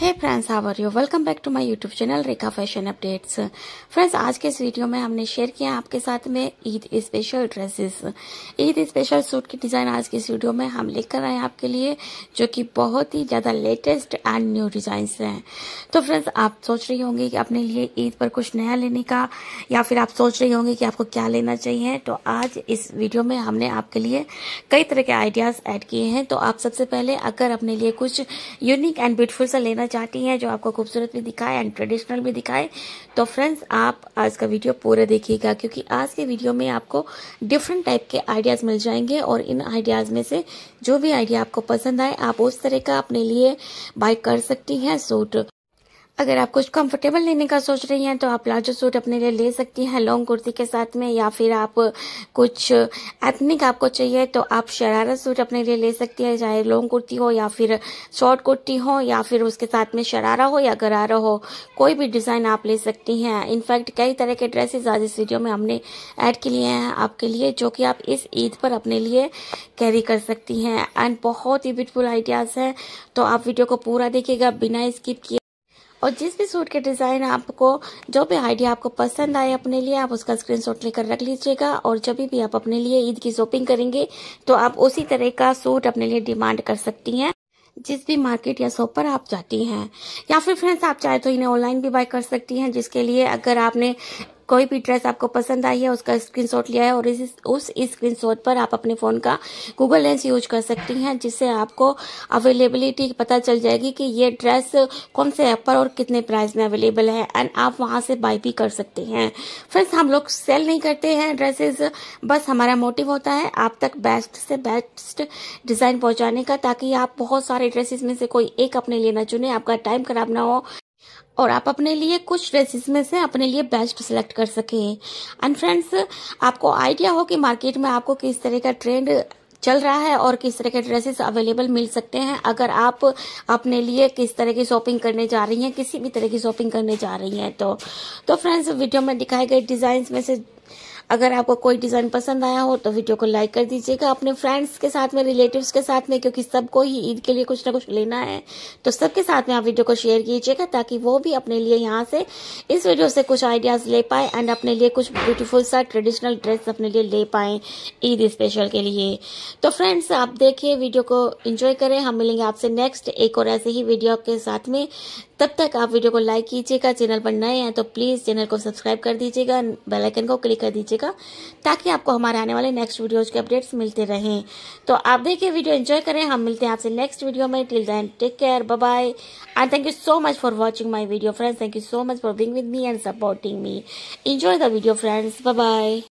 है friends how are you welcome back to my YouTube channel Rekha fashion updates friends आज के इस वीडियो में हमने शेयर किया आपके साथ में Eid special dresses Eid special suit की डिज़ाइन आज के इस वीडियो में हम लेकर आए आपके लिए जो कि बहुत ही ज़्यादा लेटेस्ट एंड न्यू डिजाइन हैं तो फ्रेंड्स आप सोच रही होंगी कि अपने लिए ईद पर कुछ नया लेने का या फिर आप सोच रही होंगे कि आपको क्या लेना चाहिए तो आज इस वीडियो में हमने आपके लिए कई तरह के आइडियाज़ एड किए हैं तो आप सबसे पहले अगर अपने लिए कुछ यूनिक एंड ब्यूटीफुल सा लेना करना चाहती हैं जो आपको खूबसूरत भी दिखाए एंड ट्रेडिशनल भी दिखाए तो फ्रेंड्स आप आज का वीडियो पूरा देखिएगा क्योंकि आज के वीडियो में आपको डिफरेंट टाइप के आइडियाज़ मिल जाएंगे और इन आइडियाज़ में से जो भी आइडिया आपको पसंद आए आप उस तरह का अपने लिए बाय कर सकती हैं सूट अगर आप कुछ कंफर्टेबल लेने का सोच रही हैं तो आप प्लाजो सूट अपने लिए ले सकती हैं लॉन्ग कुर्ती के साथ में या फिर आप कुछ एथनिक आपको चाहिए तो आप शरारा सूट अपने लिए ले सकती हैं चाहे लॉन्ग कुर्ती हो या फिर शॉर्ट कुर्ती हो या फिर उसके साथ में शरारा हो या गरारा हो कोई भी डिज़ाइन आप ले सकती हैं इनफैक्ट कई तरह के ड्रेसेस आज इस वीडियो में हमने ऐड के लिए हैं आपके लिए जो कि आप इस ईद पर अपने लिए कैरी कर सकती हैं एंड बहुत ही ब्यूटिफुल आइडियाज़ हैं तो आप वीडियो को पूरा देखिएगा बिना स्किप किए और जिस भी सूट के डिज़ाइन आपको जो भी आइडिया आपको पसंद आए अपने लिए आप उसका स्क्रीनशॉट लेकर रख लीजिएगा और जब भी आप अपने लिए ईद की शॉपिंग करेंगे तो आप उसी तरह का सूट अपने लिए डिमांड कर सकती हैं जिस भी मार्केट या शॉप पर आप जाती हैं या फिर फ्रेंड्स आप चाहे तो इन्हें ऑनलाइन भी बाय कर सकती हैं जिसके लिए अगर आपने कोई भी ड्रेस आपको पसंद आई है उसका स्क्रीनशॉट लिया है और इस उस स्क्रीनशॉट पर आप अपने फ़ोन का गूगल लेंस यूज कर सकती हैं जिससे आपको अवेलेबिलिटी पता चल जाएगी कि ये ड्रेस कौन से ऐप पर और कितने प्राइस में अवेलेबल है एंड आप वहाँ से बाय भी कर सकते हैं फ्रेंड्स हम लोग सेल नहीं करते हैं ड्रेसेस बस हमारा मोटिव होता है आप तक बेस्ट से बेस्ट डिज़ाइन पहुँचाने का ताकि आप बहुत सारे ड्रेसेस में से कोई एक अपने लेना चुने आपका टाइम खराब ना हो और आप अपने लिए कुछ ड्रेसेस में से अपने लिए बेस्ट सेलेक्ट कर सके एंड फ्रेंड्स आपको आइडिया हो कि मार्केट में आपको किस तरह का ट्रेंड चल रहा है और किस तरह के ड्रेसेस अवेलेबल मिल सकते हैं अगर आप अपने लिए किस तरह की शॉपिंग करने जा रही हैं किसी भी तरह की शॉपिंग करने जा रही हैं तो तो फ्रेंड्स वीडियो में दिखाए गए डिजाइन में से अगर आपको कोई डिज़ाइन पसंद आया हो तो वीडियो को लाइक कर दीजिएगा अपने फ्रेंड्स के साथ में रिलेटिव्स के साथ में क्योंकि सबको ही ईद के लिए कुछ ना कुछ लेना है तो सबके साथ में आप वीडियो को शेयर कीजिएगा ताकि वो भी अपने लिए यहाँ से इस वीडियो से कुछ आइडियाज़ ले पाए एंड अपने लिए कुछ ब्यूटीफुल सा ट्रेडिशनल ड्रेस अपने लिए ले पाए ईद स्पेशल के लिए तो फ्रेंड्स आप देखिए वीडियो को इंजॉय करें हम मिलेंगे आपसे नेक्स्ट एक और ऐसे ही वीडियो के साथ में तब तक आप वीडियो को लाइक कीजिएगा चैनल पर नए हैं तो प्लीज़ चैनल को सब्सक्राइब कर दीजिएगा बेल आइकन को क्लिक कर दीजिएगा ताकि आपको हमारे आने वाले नेक्स्ट वीडियोज के अपडेट्स मिलते रहें तो आप देखिए वीडियो एंजॉय करें हम मिलते हैं आपसे नेक्स्ट वीडियो में till then take care bye and thank you so much for watching my video friends thank you so much for being with me and supporting me enjoy the video friends bye